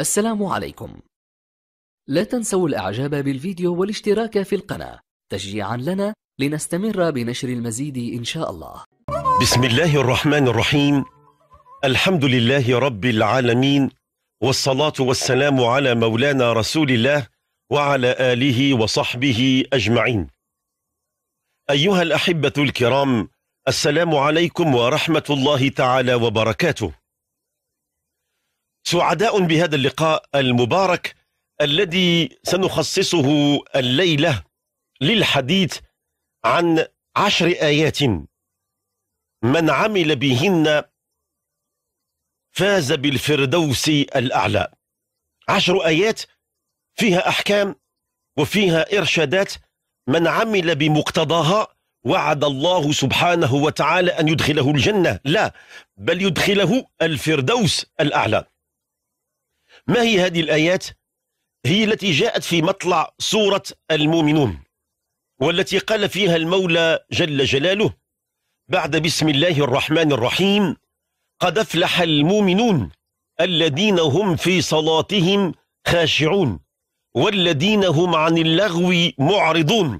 السلام عليكم لا تنسوا الإعجاب بالفيديو والاشتراك في القناة تشجيعا لنا لنستمر بنشر المزيد إن شاء الله بسم الله الرحمن الرحيم الحمد لله رب العالمين والصلاة والسلام على مولانا رسول الله وعلى آله وصحبه أجمعين أيها الأحبة الكرام السلام عليكم ورحمة الله تعالى وبركاته سعداء بهذا اللقاء المبارك الذي سنخصصه الليله للحديث عن عشر ايات من عمل بهن فاز بالفردوس الاعلى عشر ايات فيها احكام وفيها ارشادات من عمل بمقتضاها وعد الله سبحانه وتعالى ان يدخله الجنه لا بل يدخله الفردوس الاعلى ما هي هذه الآيات؟ هي التي جاءت في مطلع سورة المؤمنون والتي قال فيها المولى جل جلاله بعد بسم الله الرحمن الرحيم قد افلح المؤمنون الذين هم في صلاتهم خاشعون والذين هم عن اللغو معرضون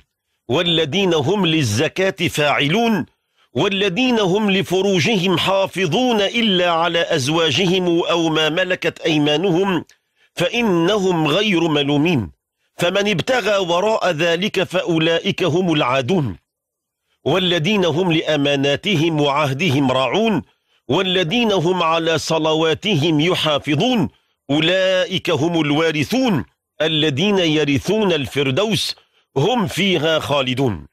والذين هم للزكاة فاعلون والذين هم لفروجهم حافظون إلا على أزواجهم أو ما ملكت أيمانهم فإنهم غير ملومين فمن ابتغى وراء ذلك فأولئك هم العادون والذين هم لأماناتهم وعهدهم راعون والذين هم على صلواتهم يحافظون أولئك هم الوارثون الذين يرثون الفردوس هم فيها خالدون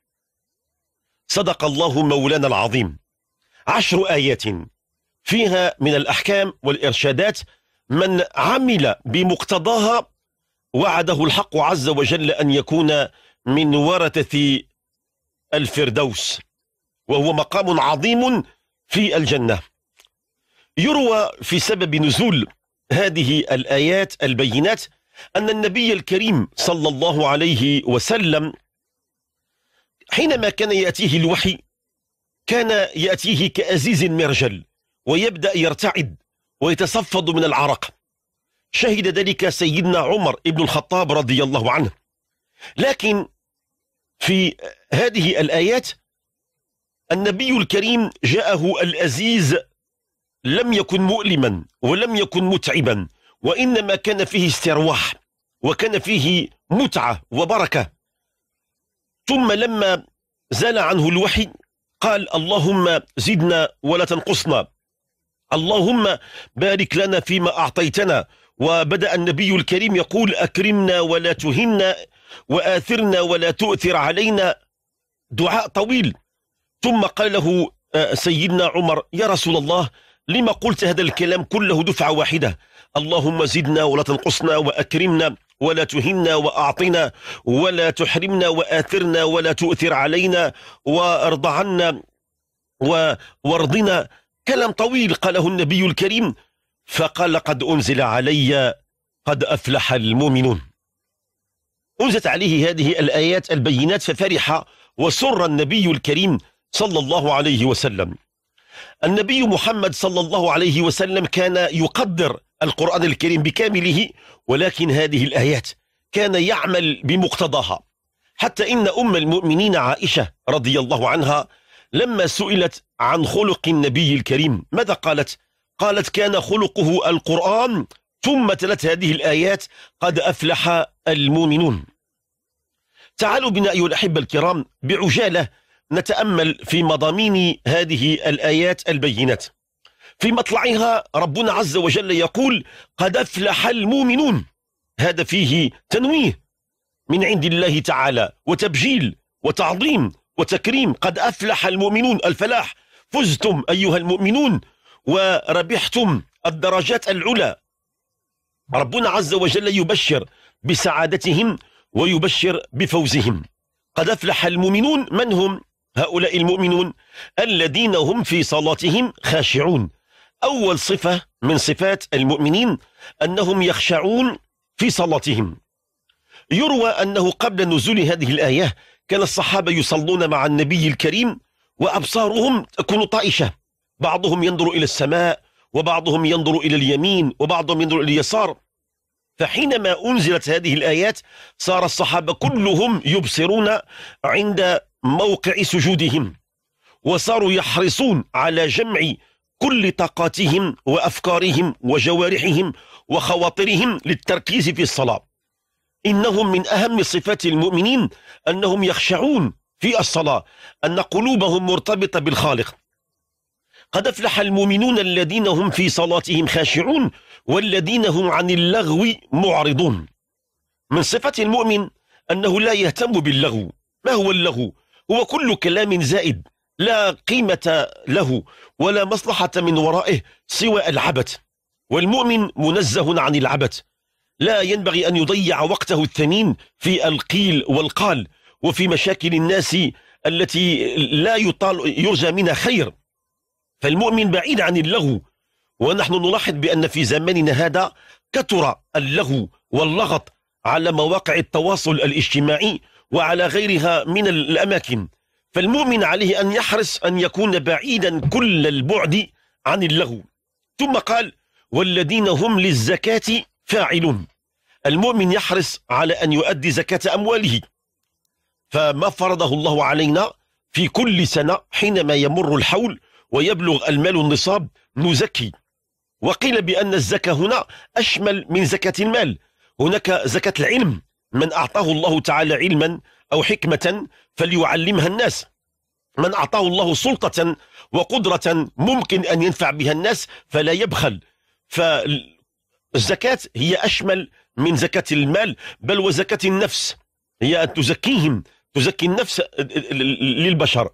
صدق الله مولانا العظيم عشر آيات فيها من الأحكام والإرشادات من عمل بمقتضاها وعده الحق عز وجل أن يكون من ورثة الفردوس وهو مقام عظيم في الجنة يروى في سبب نزول هذه الآيات البينات أن النبي الكريم صلى الله عليه وسلم حينما كان يأتيه الوحي كان يأتيه كأزيز مرجل ويبدأ يرتعد ويتصفد من العرق شهد ذلك سيدنا عمر ابن الخطاب رضي الله عنه لكن في هذه الآيات النبي الكريم جاءه الأزيز لم يكن مؤلما ولم يكن متعبا وإنما كان فيه استرواح وكان فيه متعة وبركة ثم لما زال عنه الوحي قال اللهم زدنا ولا تنقصنا اللهم بارك لنا فيما أعطيتنا وبدأ النبي الكريم يقول أكرمنا ولا تهنا وآثرنا ولا تؤثر علينا دعاء طويل ثم قال له آه، سيدنا عمر يا رسول الله لما قلت هذا الكلام كله دفعة واحدة اللهم زدنا ولا تنقصنا وأكرمنا ولا تهنا وأعطنا ولا تحرمنا وآثرنا ولا تؤثر علينا وارض عنا وارضنا كلام طويل قاله النبي الكريم فقال قد أنزل علي قد أفلح المؤمنون أنزلت عليه هذه الآيات البينات ففرح وسر النبي الكريم صلى الله عليه وسلم النبي محمد صلى الله عليه وسلم كان يقدر القرآن الكريم بكامله ولكن هذه الآيات كان يعمل بمقتضاها حتى إن أم المؤمنين عائشة رضي الله عنها لما سئلت عن خلق النبي الكريم ماذا قالت؟ قالت كان خلقه القرآن ثم تلت هذه الآيات قد أفلح المؤمنون تعالوا بنا أيها الأحبة الكرام بعجالة نتأمل في مضامين هذه الآيات البينات في مطلعها ربنا عز وجل يقول قد أفلح المؤمنون هذا فيه تنويه من عند الله تعالى وتبجيل وتعظيم وتكريم قد أفلح المؤمنون الفلاح فزتم أيها المؤمنون وربحتم الدرجات العلى ربنا عز وجل يبشر بسعادتهم ويبشر بفوزهم قد أفلح المؤمنون من هم هؤلاء المؤمنون الذين هم في صلاتهم خاشعون أول صفة من صفات المؤمنين أنهم يخشعون في صلاتهم يروى أنه قبل نزول هذه الآية كان الصحابة يصلون مع النبي الكريم وأبصارهم تكون طائشة بعضهم ينظر إلى السماء وبعضهم ينظر إلى اليمين وبعضهم ينظر إلى اليسار فحينما أنزلت هذه الآيات صار الصحابة كلهم يبصرون عند موقع سجودهم وصاروا يحرصون على جمع كل طاقاتهم وأفكارهم وجوارحهم وخواطرهم للتركيز في الصلاة إنهم من أهم صفات المؤمنين أنهم يخشعون في الصلاة أن قلوبهم مرتبطة بالخالق قد أفلح المؤمنون الذين هم في صلاتهم خاشعون والذين هم عن اللغو معرضون من صفة المؤمن أنه لا يهتم باللغو ما هو اللغو؟ هو كل كلام زائد لا قيمة له ولا مصلحة من ورائه سوى العبث والمؤمن منزه عن العبث لا ينبغي أن يضيع وقته الثمين في القيل والقال وفي مشاكل الناس التي لا يطال يرجى منها خير فالمؤمن بعيد عن اللغو ونحن نلاحظ بأن في زماننا هذا كثر اللغو واللغط على مواقع التواصل الاجتماعي وعلى غيرها من الأماكن فالمؤمن عليه أن يحرص أن يكون بعيدا كل البعد عن اللغو ثم قال والذين هم للزكاة فاعلون المؤمن يحرص على أن يؤدي زكاة أمواله فما فرضه الله علينا في كل سنة حينما يمر الحول ويبلغ المال النصاب نزكي وقيل بأن الزكاة هنا أشمل من زكاة المال هناك زكاة العلم من أعطاه الله تعالى علما أو حكمة فليعلمها الناس من أعطاه الله سلطة وقدرة ممكن أن ينفع بها الناس فلا يبخل فالزكاة هي أشمل من زكاة المال بل وزكاة النفس هي أن تزكيهم تزكي النفس للبشر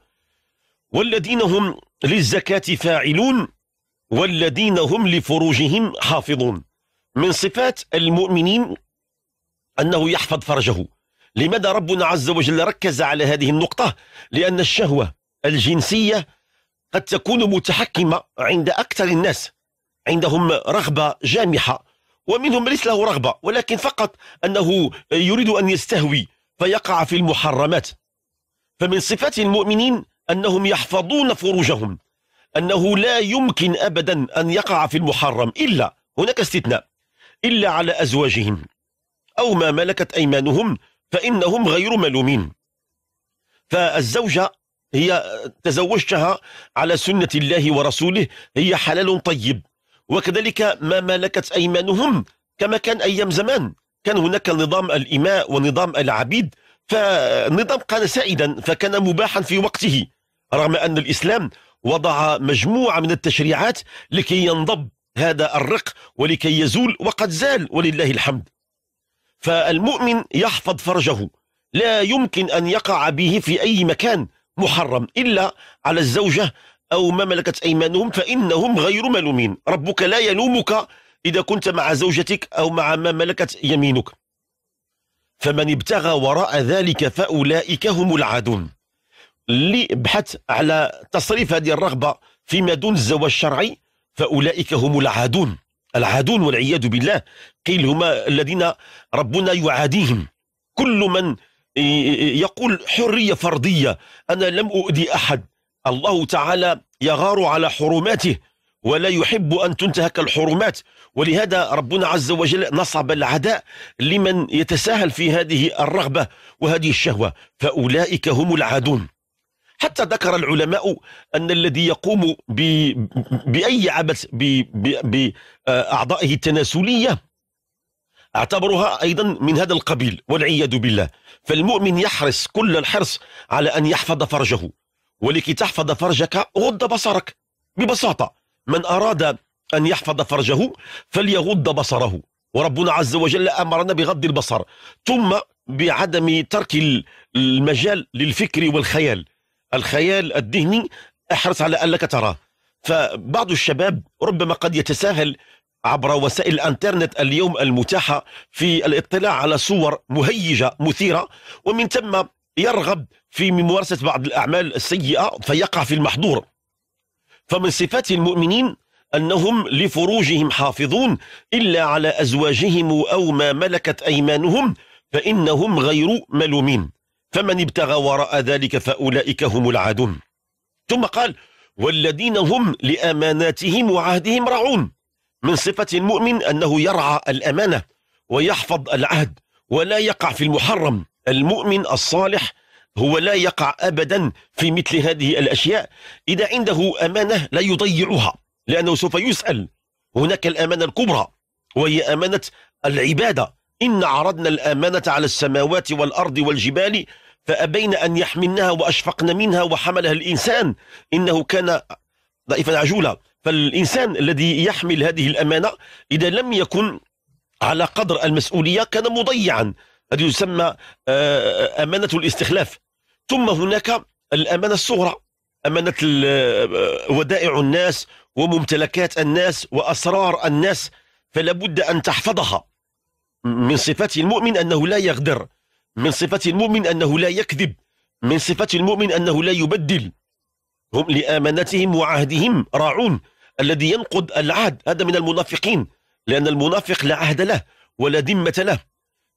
والذين هم للزكاة فاعلون والذين هم لفروجهم حافظون من صفات المؤمنين أنه يحفظ فرجه لماذا ربنا عز وجل ركز على هذه النقطة؟ لأن الشهوة الجنسية قد تكون متحكمة عند أكثر الناس عندهم رغبة جامحة ومنهم ليس له رغبة ولكن فقط أنه يريد أن يستهوي فيقع في المحرمات فمن صفات المؤمنين أنهم يحفظون فروجهم أنه لا يمكن أبدا أن يقع في المحرم إلا هناك استثناء إلا على أزواجهم أو ما ملكت أيمانهم فإنهم غير ملومين فالزوجة هي تزوجتها على سنة الله ورسوله هي حلال طيب وكذلك ما ملكت أيمانهم كما كان أيام زمان كان هناك نظام الإماء ونظام العبيد فالنظام كان سائدا فكان مباحا في وقته رغم أن الإسلام وضع مجموعة من التشريعات لكي ينضب هذا الرق ولكي يزول وقد زال ولله الحمد فالمؤمن يحفظ فرجه لا يمكن أن يقع به في أي مكان محرم إلا على الزوجة أو ما ملكت أيمانهم فإنهم غير ملومين ربك لا يلومك إذا كنت مع زوجتك أو مع ما ملكت يمينك فمن ابتغى وراء ذلك فأولئك هم العادون اللي بحث على تصريف هذه الرغبة فيما دون الزواج الشرعي فأولئك هم العادون العادون والعياذ بالله قيل هما الذين ربنا يعاديهم كل من يقول حرية فردية أنا لم أؤذي أحد الله تعالى يغار على حرماته ولا يحب أن تنتهك الحرمات ولهذا ربنا عز وجل نصب العداء لمن يتساهل في هذه الرغبة وهذه الشهوة فأولئك هم العادون حتى ذكر العلماء أن الذي يقوم ب... بأي عبث بأعضائه ب... باعضائه التناسلية اعتبرها أيضا من هذا القبيل والعياذ بالله فالمؤمن يحرص كل الحرص على أن يحفظ فرجه ولكي تحفظ فرجك غض بصرك ببساطة من أراد أن يحفظ فرجه فليغض بصره وربنا عز وجل أمرنا بغض البصر ثم بعدم ترك المجال للفكر والخيال الخيال الذهني احرص على انك تراه فبعض الشباب ربما قد يتساهل عبر وسائل الانترنت اليوم المتاحه في الاطلاع على صور مهيجه مثيره ومن ثم يرغب في ممارسه بعض الاعمال السيئه فيقع في المحظور فمن صفات المؤمنين انهم لفروجهم حافظون الا على ازواجهم او ما ملكت ايمانهم فانهم غير ملومين فمن ابتغى وراء ذلك فأولئك هم العادون ثم قال والذين هم لأماناتهم وعهدهم راعون من صفة المؤمن أنه يرعى الأمانة ويحفظ العهد ولا يقع في المحرم المؤمن الصالح هو لا يقع أبدا في مثل هذه الأشياء إذا عنده أمانة لا يضيعها لأنه سوف يسأل هناك الأمانة الكبرى وهي أمانة العبادة إن عرضنا الأمانة على السماوات والأرض والجبال فأبين أن يحملنها وأشفقن منها وحملها الإنسان إنه كان ضعيفا عجولا فالإنسان الذي يحمل هذه الأمانة إذا لم يكن على قدر المسؤولية كان مضيعا هذا يسمى آه، أمانة الاستخلاف ثم هناك الأمانة الصغرى أمانة آه، ودائع الناس وممتلكات الناس وأسرار الناس فلا بد أن تحفظها من صفات المؤمن أنه لا يغدر من صفة المؤمن أنه لا يكذب من صفة المؤمن أنه لا يبدل هم لآمانتهم وعهدهم راعون الذي ينقض العهد هذا من المنافقين لأن المنافق لا عهد له ولا ذمة له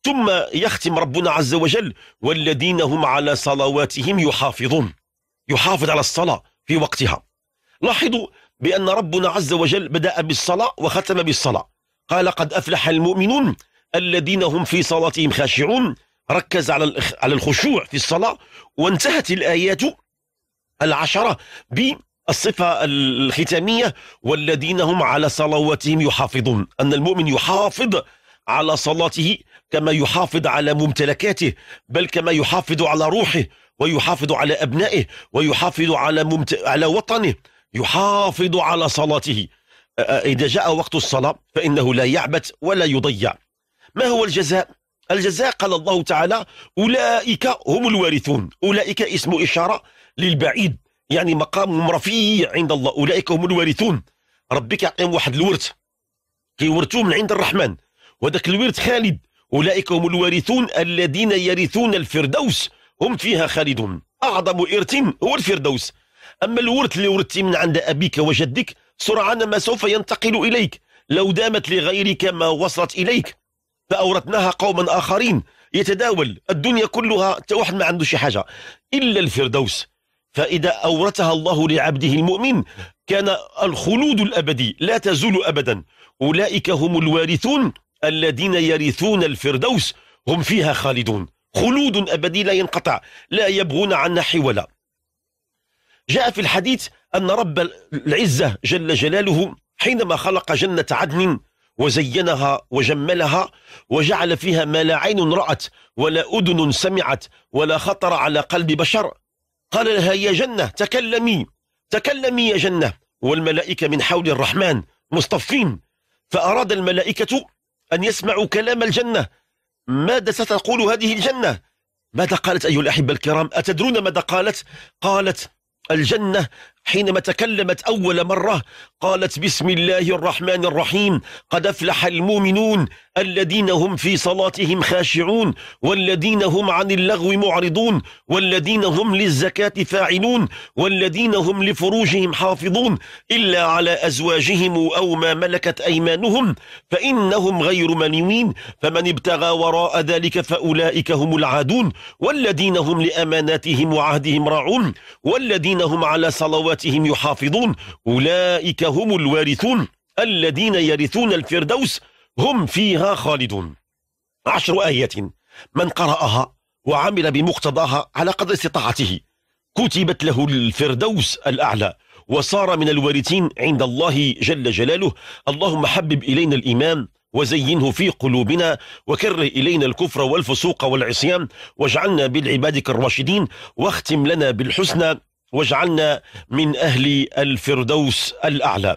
ثم يختم ربنا عز وجل والذين هم على صلواتهم يحافظون يحافظ على الصلاة في وقتها لاحظوا بأن ربنا عز وجل بدأ بالصلاة وختم بالصلاة قال قد أفلح المؤمنون الذين هم في صلاتهم خاشعون ركز على على الخشوع في الصلاة وانتهت الآيات العشرة بالصفة الختامية والذين هم على صلواتهم يحافظون أن المؤمن يحافظ على صلاته كما يحافظ على ممتلكاته بل كما يحافظ على روحه ويحافظ على أبنائه ويحافظ على ممت... على وطنه يحافظ على صلاته إذا جاء وقت الصلاة فإنه لا يعبث ولا يضيع ما هو الجزاء الجزاء قال الله تعالى أولئك هم الوارثون أولئك اسم إشارة للبعيد يعني مقام رفيع عند الله أولئك هم الوارثون ربك يعطيهم واحد الورث كيورثوه من عند الرحمن وذاك الورث خالد أولئك هم الوارثون الذين يرثون الفردوس هم فيها خالدون أعظم إرث هو الفردوس أما الورث اللي ورثتي من عند أبيك وجدك سرعان ما سوف ينتقل إليك لو دامت لغيرك ما وصلت إليك فأورثناها قوما آخرين يتداول الدنيا كلها واحد ما عنده شي حاجة إلا الفردوس فإذا أورثها الله لعبده المؤمن كان الخلود الأبدي لا تزول أبدا أولئك هم الوارثون الذين يرثون الفردوس هم فيها خالدون خلود أبدي لا ينقطع لا يبغون عنا حولا جاء في الحديث أن رب العزة جل جلاله حينما خلق جنة عدن وزينها وجملها وجعل فيها ما لا عين رأت ولا أذن سمعت ولا خطر على قلب بشر قال لها يا جنة تكلمي تكلمي يا جنة والملائكة من حول الرحمن مصطفين فأراد الملائكة أن يسمعوا كلام الجنة ماذا ستقول هذه الجنة ماذا قالت أيها الأحبة الكرام أتدرون ماذا قالت قالت الجنة حينما تكلمت أول مرة قالت بسم الله الرحمن الرحيم قد أفلح المؤمنون الذين هم في صلاتهم خاشعون والذين هم عن اللغو معرضون والذين هم للزكاة فاعلون والذين هم لفروجهم حافظون إلا على أزواجهم أو ما ملكت أيمانهم فإنهم غير منوين فمن ابتغى وراء ذلك فأولئك هم العادون والذين هم لأماناتهم وعهدهم راعون والذين هم على صلواتهم يحافظون أولئك هم الوارثون الذين يرثون الفردوس هم فيها خالدون عشر آيات من قرأها وعمل بمقتضاها على قدر استطاعته كتبت له الفردوس الأعلى وصار من الوارثين عند الله جل جلاله اللهم حبب إلينا الإيمان وزينه في قلوبنا وكره إلينا الكفر والفسوق والعصيان واجعلنا بالعبادك الراشدين واختم لنا بالحسنى واجعلنا من أهل الفردوس الأعلى